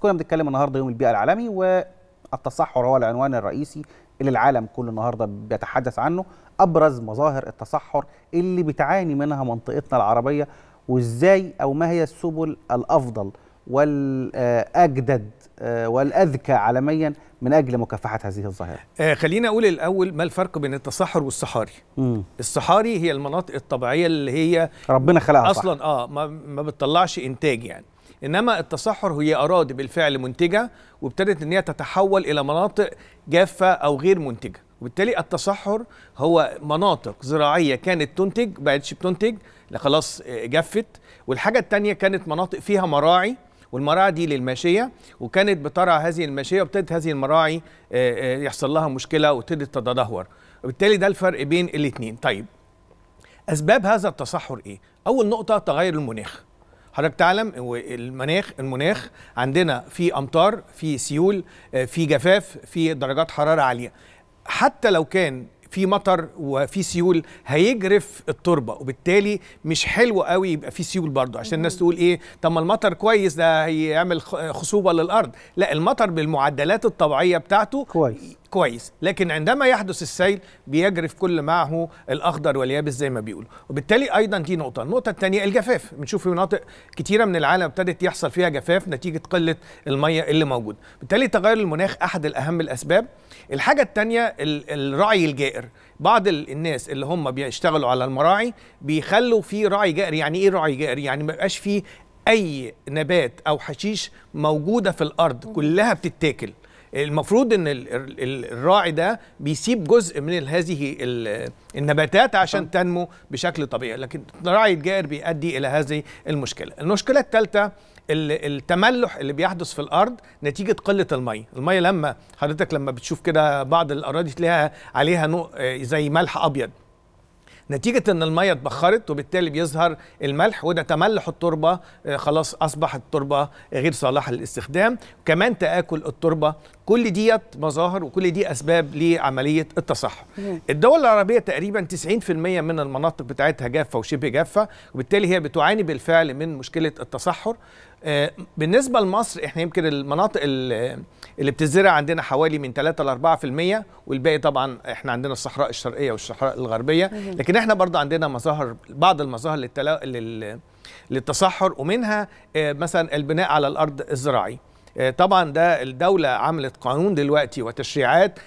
كنا بنتكلم النهارده يوم البيئه العالمي والتصحر هو العنوان الرئيسي اللي العالم كله النهارده بيتحدث عنه ابرز مظاهر التصحر اللي بتعاني منها منطقتنا العربيه وازاي او ما هي السبل الافضل والاجدد والاذكى عالميا من اجل مكافحه هذه الظاهره. آه خلينا اقول الاول ما الفرق بين التصحر والصحاري؟ مم. الصحاري هي المناطق الطبيعيه اللي هي ربنا خلقها اصلا صح. اه ما, ما بتطلعش انتاج يعني. انما التصحر هي اراضي بالفعل منتجه وابتدت ان هي تتحول الى مناطق جافه او غير منتجه وبالتالي التصحر هو مناطق زراعيه كانت تنتج بقتش بتنتج لا خلاص آه، جفت والحاجه الثانيه كانت مناطق فيها مراعي والمراعي دي للماشيه وكانت بترعى هذه الماشيه وابتدت هذه المراعي آه، آه، يحصل لها مشكله وابتدت تتدهور وبالتالي ده الفرق بين الاثنين طيب اسباب هذا التصحر ايه اول نقطه تغير المناخ حضرتك تعلم المناخ المناخ عندنا في امطار في سيول آه، في جفاف في درجات حراره عاليه حتى لو كان في مطر وفي سيول هيجرف التربه وبالتالي مش حلو قوي يبقى في سيول برضه عشان الناس تقول ايه طب ما المطر كويس ده هيعمل خصوبه للارض لا المطر بالمعدلات الطبيعيه بتاعته كويس كويس لكن عندما يحدث السيل بيجري في كل معه الاخضر واليابس زي ما بيقولوا وبالتالي ايضا دي نقطه النقطه الثانيه الجفاف بنشوف في مناطق كتيره من العالم ابتدت يحصل فيها جفاف نتيجه قله الميه اللي موجوده بالتالي تغير المناخ احد الاهم الاسباب الحاجه الثانيه الرعي الجائر بعض الناس اللي هم بيشتغلوا على المراعي بيخلوا في رعي جائر يعني ايه رعي جائر يعني ما يبقاش فيه اي نبات او حشيش موجوده في الارض كلها بتتاكل المفروض ان الراعي ده بيسيب جزء من هذه النباتات عشان تنمو بشكل طبيعي لكن الراعي الجائر بيؤدي الى هذه المشكله المشكله الثالثه التملح اللي بيحدث في الارض نتيجه قله الميه الميه لما حضرتك لما بتشوف كده بعض الاراضي تلاقيها عليها آه، زي ملح ابيض نتيجه ان الميه اتبخرت وبالتالي بيظهر الملح وده تملح التربه آه، خلاص اصبحت التربه غير صالحه للاستخدام كمان تاكل التربه كل ديت مظاهر وكل دي اسباب لعمليه التصحر الدول العربيه تقريبا 90% من المناطق بتاعتها جافه وشبه جافه وبالتالي هي بتعاني بالفعل من مشكله التصحر آه، بالنسبه لمصر احنا يمكن المناطق اللي بتزرع عندنا حوالي من 3 ل 4% والباقي طبعا احنا عندنا الصحراء الشرقيه والصحراء الغربيه لكن احنا برضه عندنا مظاهر بعض المظاهر للتلا... لل... للتصحر ومنها آه، مثلا البناء على الارض الزراعي آه، طبعا ده الدوله عملت قانون دلوقتي وتشريعات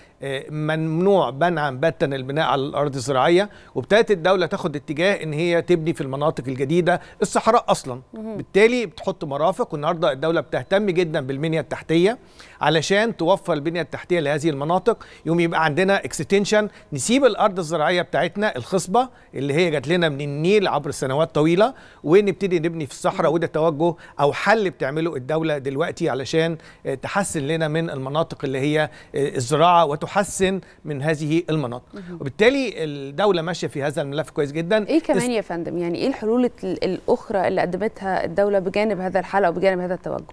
ممنوع منعا باتا البناء على الارض الزراعية وابتدت الدولة تاخد اتجاه إن هي تبني في المناطق الجديدة الصحراء أصلا بالتالي بتحط مرافق والنهاردة الدولة بتهتم جدا بالبنية التحتية علشان توفر البنية التحتية لهذه المناطق يوم يبقى عندنا اكستنشن نسيب الأرض الزراعية بتاعتنا الخصبة اللي هي جات لنا من النيل عبر سنوات طويلة ونبتدي نبني في الصحراء وده توجه أو حل بتعمله الدولة دلوقتي علشان تحسن لنا من المناطق اللي هي الزراعة وتحسن تحسن من هذه المناطق وبالتالي الدوله ماشيه في هذا الملف كويس جدا ايه كمان يا فندم يعني ايه الحلول الاخرى اللي قدمتها الدوله بجانب هذا الحل او بجانب هذا التوجه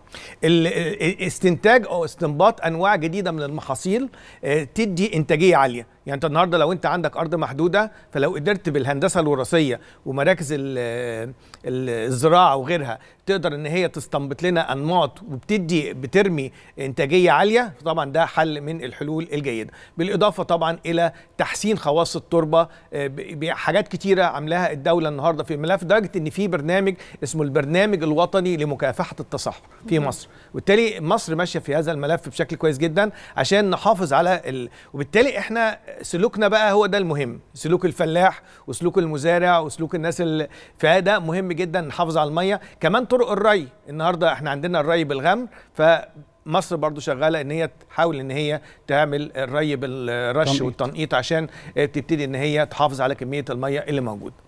استنتاج او استنباط انواع جديده من المحاصيل آه، تدي انتاجيه عاليه يعني انت النهارده لو انت عندك ارض محدوده فلو قدرت بالهندسه الوراثيه ومراكز آه، الزراعه وغيرها تقدر ان هي تستنبط لنا انماط وبتدي بترمي انتاجيه عاليه طبعا ده حل من الحلول الجيده بالاضافه طبعا الى تحسين خواص التربه آه، بحاجات كتيره عاملاها الدوله النهارده في الملف لدرجه ان في برنامج اسمه البرنامج الوطني لمكافحه التصحر في مصر وبالتالي مصر ماشيه في هذا الملف بشكل كويس جدا عشان نحافظ على ال... وبالتالي احنا سلوكنا بقى هو ده المهم سلوك الفلاح وسلوك المزارع وسلوك الناس اللي في ده مهم جدا نحافظ على الميه كمان طرق الري النهارده احنا عندنا الري بالغمر فمصر برضو شغاله ان هي تحاول ان هي تعمل الري بالرش والتنقيط عشان تبتدي ان هي تحافظ على كميه الميه اللي موجوده